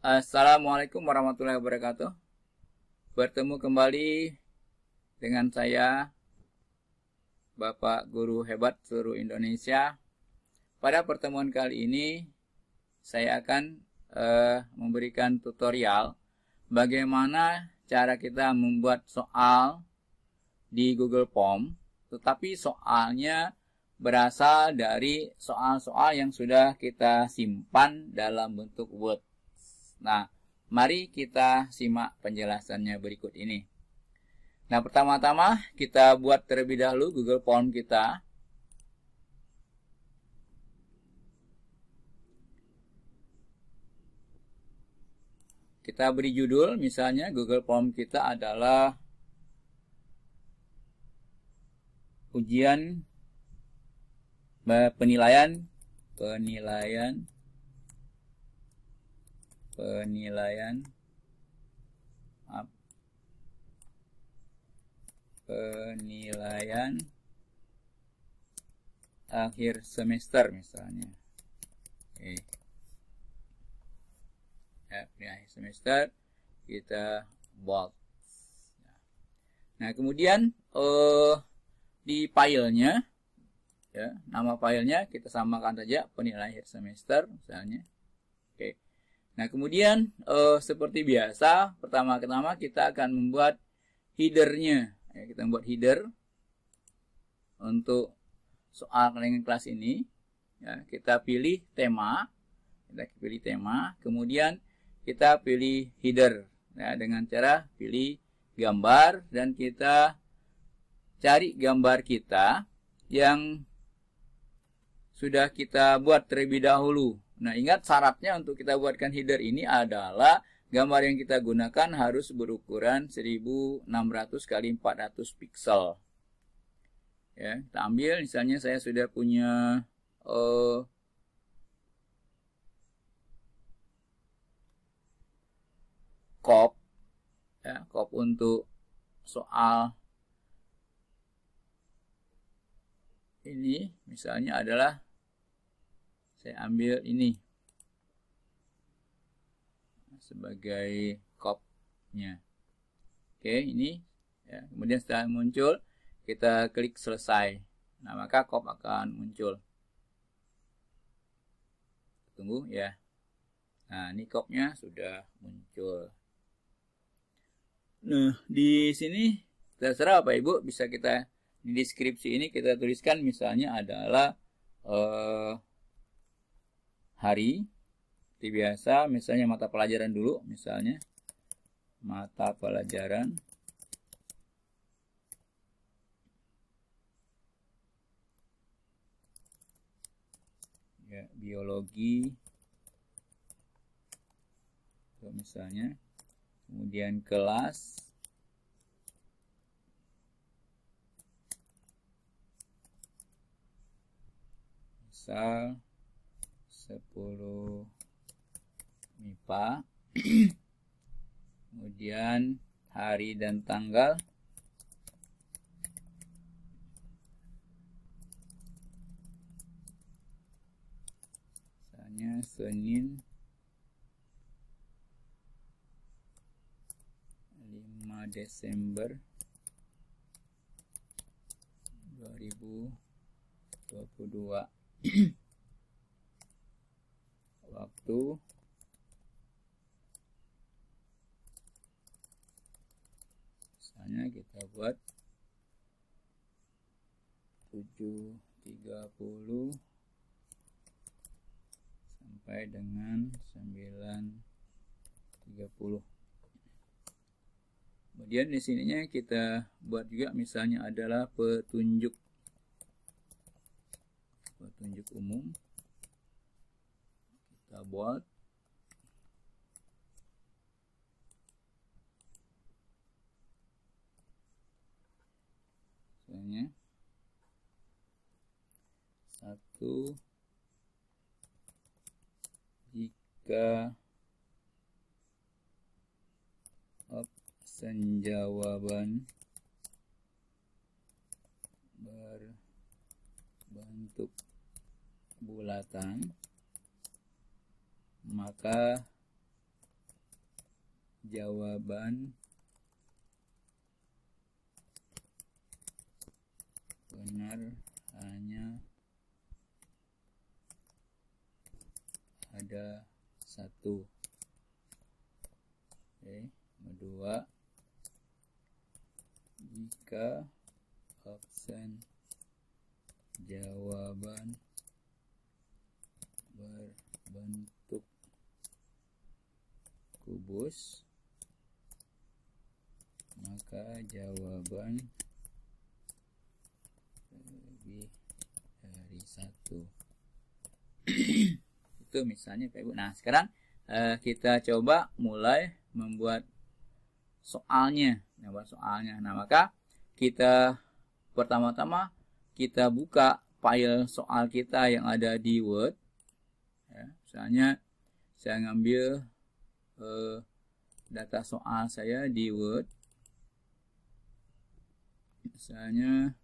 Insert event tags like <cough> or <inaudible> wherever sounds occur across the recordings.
Assalamualaikum warahmatullahi wabarakatuh. Bertemu kembali dengan saya, Bapak Guru Hebat Seluruh Indonesia. Pada pertemuan kali ini, saya akan uh, memberikan tutorial bagaimana cara kita membuat soal di Google Form, tetapi soalnya berasal dari soal-soal yang sudah kita simpan dalam bentuk Word. Nah, mari kita simak penjelasannya berikut ini. Nah, pertama-tama kita buat terlebih dahulu Google Form kita. Kita beri judul, misalnya Google Form kita adalah ujian eh, penilaian penilaian penilaian penilaian akhir semester misalnya Oke. Ya, di akhir semester kita bold nah kemudian uh, di filenya ya nama filenya kita samakan saja penilaian akhir semester misalnya Nah, kemudian uh, seperti biasa, pertama-tama kita akan membuat headernya. Ya, kita membuat header untuk soal kelas kelas ini. Ya, kita pilih tema, kita pilih tema, kemudian kita pilih header. Ya, dengan cara pilih gambar dan kita cari gambar kita yang sudah kita buat terlebih dahulu Nah, ingat syaratnya untuk kita buatkan header ini adalah gambar yang kita gunakan harus berukuran 1600 x 400 pixel. Ya, kita ambil misalnya saya sudah punya uh, kop ya, kop untuk soal ini misalnya adalah saya ambil ini sebagai copnya oke ini ya. kemudian setelah muncul kita klik selesai nah maka cop akan muncul tunggu ya nah ini copnya sudah muncul nah di sini terserah apa Ibu bisa kita di deskripsi ini kita tuliskan misalnya adalah eh, hari seperti biasa misalnya mata pelajaran dulu misalnya mata pelajaran ya biologi misalnya kemudian kelas misal 10 MIPA <clears throat> kemudian hari dan tanggal misalnya Senin 5 Desember 2022 <clears throat> waktu misalnya kita buat 7.30 sampai dengan 9.30 kemudian di sininya kita buat juga misalnya adalah petunjuk petunjuk umum kita buat misalnya satu jika option jawaban berbentuk bulatan maka jawaban benar hanya ada satu oke dua jika absen jawaban berbentuk kubus maka jawaban lebih dari satu <clears throat> itu misalnya Pak Ibu nah sekarang eh, kita coba mulai membuat soalnya membuat nah, soalnya nah maka kita pertama-tama kita buka file soal kita yang ada di Word ya, misalnya saya ngambil uh, data soal saya di Word. Misalnya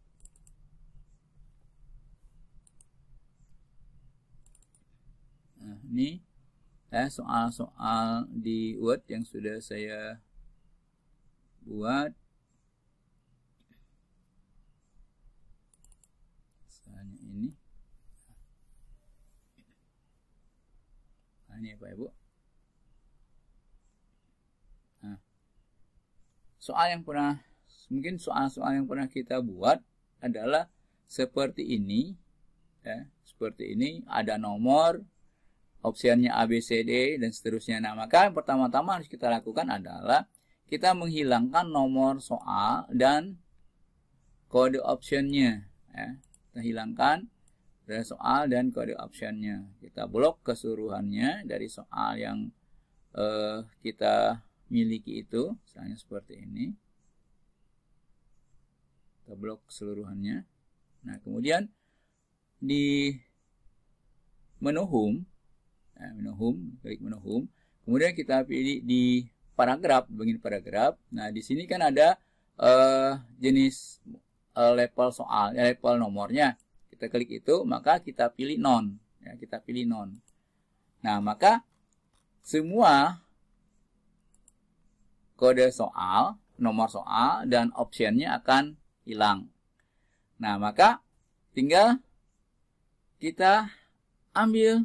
Nah, ini eh soal-soal di Word yang sudah saya buat. Misalnya ini. Nah, ini ya Bu? Ibu. soal yang pernah mungkin soal-soal yang pernah kita buat adalah seperti ini ya, seperti ini ada nomor opsiannya ABCD dan seterusnya nah maka yang pertama-tama harus kita lakukan adalah kita menghilangkan nomor soal dan kode optionnya ya. kita hilangkan dari soal dan kode optionnya kita blok keseluruhannya dari soal yang uh, kita miliki itu, misalnya seperti ini. Kita blok seluruhannya. Nah, kemudian di menu home, nah, menu home, klik menu home. Kemudian kita pilih di paragraf, begini paragraf. Nah, di sini kan ada uh, jenis uh, eh, level soal, ya, eh, level nomornya. Kita klik itu, maka kita pilih non. Ya, kita pilih non. Nah, maka semua kode soal, nomor soal, dan optionnya akan hilang. Nah, maka tinggal kita ambil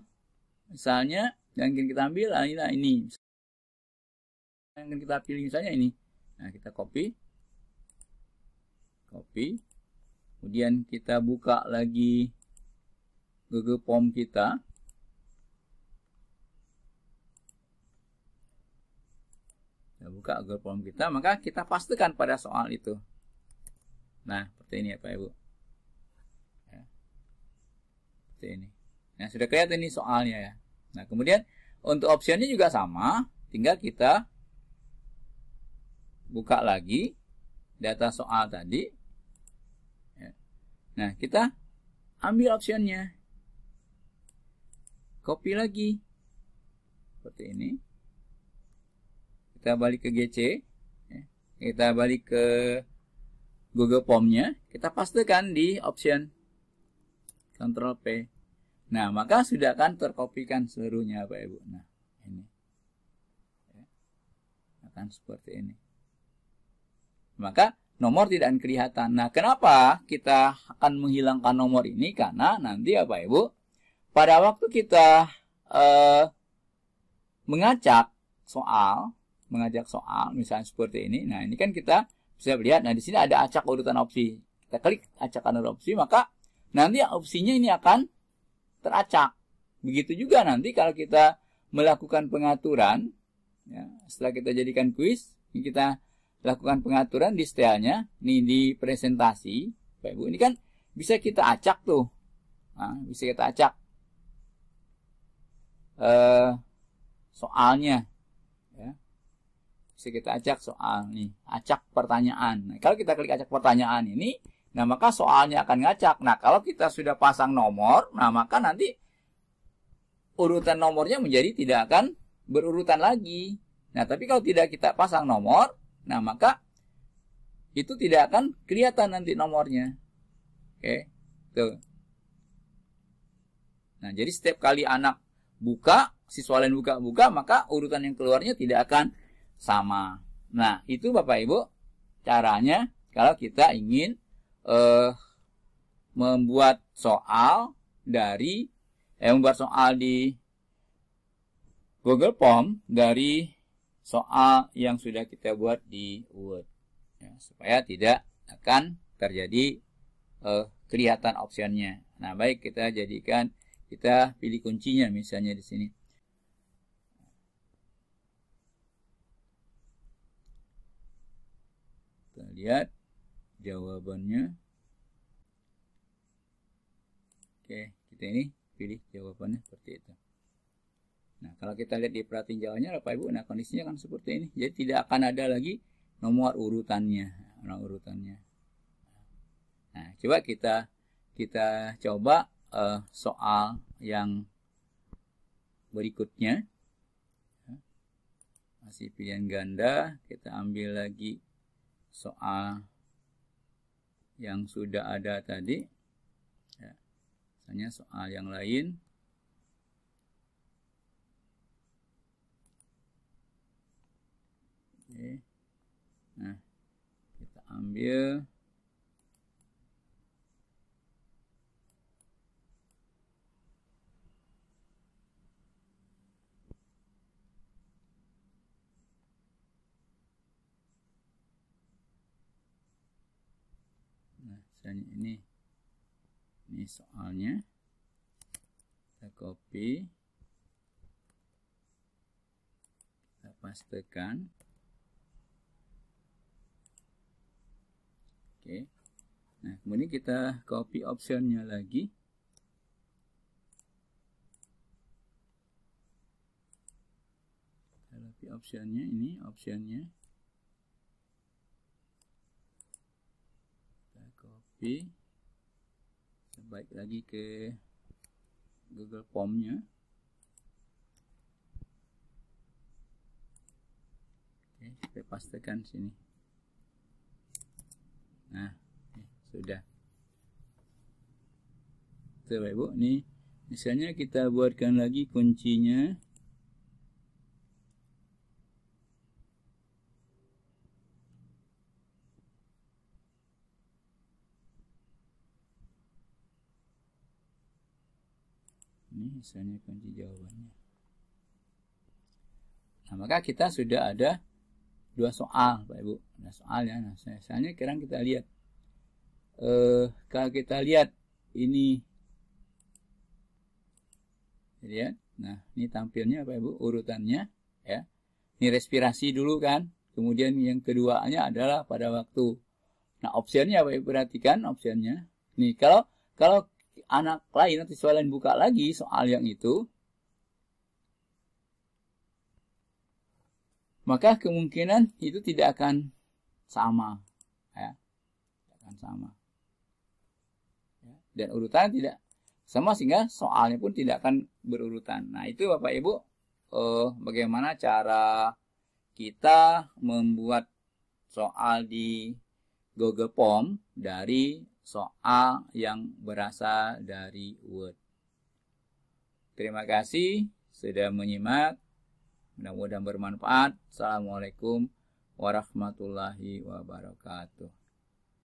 misalnya yang ingin kita ambil nah ini yang ingin kita pilih misalnya ini nah kita copy copy kemudian kita buka lagi Google Form kita Kita ya, buka Google Form kita, maka kita pastikan pada soal itu. Nah, seperti ini ya Pak Ibu. Ya. Seperti ini. Nah, sudah kelihatan ini soalnya ya. Nah, kemudian untuk optionnya juga sama, tinggal kita buka lagi data soal tadi. Ya. Nah, kita ambil optionnya. Copy lagi. Seperti ini kita balik ke GC ya. kita balik ke Google Formnya kita pastekan di option Ctrl P nah maka sudah akan terkopikan seluruhnya Pak Ibu nah ini ya. akan seperti ini maka nomor tidak akan kelihatan nah kenapa kita akan menghilangkan nomor ini karena nanti ya Ibu pada waktu kita eh, mengacak soal mengajak soal misalnya seperti ini. Nah, ini kan kita bisa lihat. Nah, di sini ada acak urutan opsi. Kita klik acakan opsi, maka nanti opsinya ini akan teracak. Begitu juga nanti kalau kita melakukan pengaturan, ya, setelah kita jadikan kuis, kita lakukan pengaturan di stylenya, ini di presentasi, Bapak Ibu, ini kan bisa kita acak tuh. Nah, bisa kita acak. Eh, soalnya bisa kita acak soal nih, acak pertanyaan. Nah, kalau kita klik acak pertanyaan ini, nah maka soalnya akan ngacak. Nah, kalau kita sudah pasang nomor, nah maka nanti urutan nomornya menjadi tidak akan berurutan lagi. Nah, tapi kalau tidak kita pasang nomor, nah maka itu tidak akan kelihatan nanti nomornya. Oke, tuh. Nah, jadi setiap kali anak buka, siswa lain buka-buka, maka urutan yang keluarnya tidak akan sama. Nah, itu Bapak Ibu caranya kalau kita ingin eh, membuat soal dari eh, membuat soal di Google Form dari soal yang sudah kita buat di Word ya, supaya tidak akan terjadi eh, kelihatan opsiannya. Nah, baik kita jadikan kita pilih kuncinya misalnya di sini. lihat jawabannya. Oke, kita ini pilih jawabannya seperti itu. Nah, kalau kita lihat di perhatian jawabannya Bapak Ibu, nah kondisinya kan seperti ini. Jadi tidak akan ada lagi nomor urutannya, nomor urutannya. Nah, coba kita kita coba uh, soal yang berikutnya. Masih pilihan ganda, kita ambil lagi soal yang sudah ada tadi ya, misalnya soal yang lain Oke. nah kita ambil misalnya ini ini soalnya kita copy kita pastekan oke nah kemudian kita copy optionnya lagi kita copy optionnya ini optionnya copy kita baik lagi ke Google Formnya oke kita pastikan sini nah sudah Tuh, Ibu, nih misalnya kita buatkan lagi kuncinya ini misalnya kunci jawabannya nah maka kita sudah ada dua soal Pak Ibu ya, nah soalnya nah misalnya sekarang kita lihat eh kalau kita lihat ini lihat ya, nah ini tampilnya Pak Ibu urutannya ya ini respirasi dulu kan kemudian yang keduanya adalah pada waktu nah opsiannya, Pak Ibu perhatikan opsiannya. nih kalau kalau anak lain atau siswa lain buka lagi soal yang itu, maka kemungkinan itu tidak akan sama, ya, tidak akan sama. Ya, dan urutan tidak sama sehingga soalnya pun tidak akan berurutan. Nah itu bapak ibu, eh, bagaimana cara kita membuat soal di Google Form dari soal yang berasal dari Word. Terima kasih sudah menyimak. Mudah-mudahan bermanfaat. Assalamualaikum warahmatullahi wabarakatuh.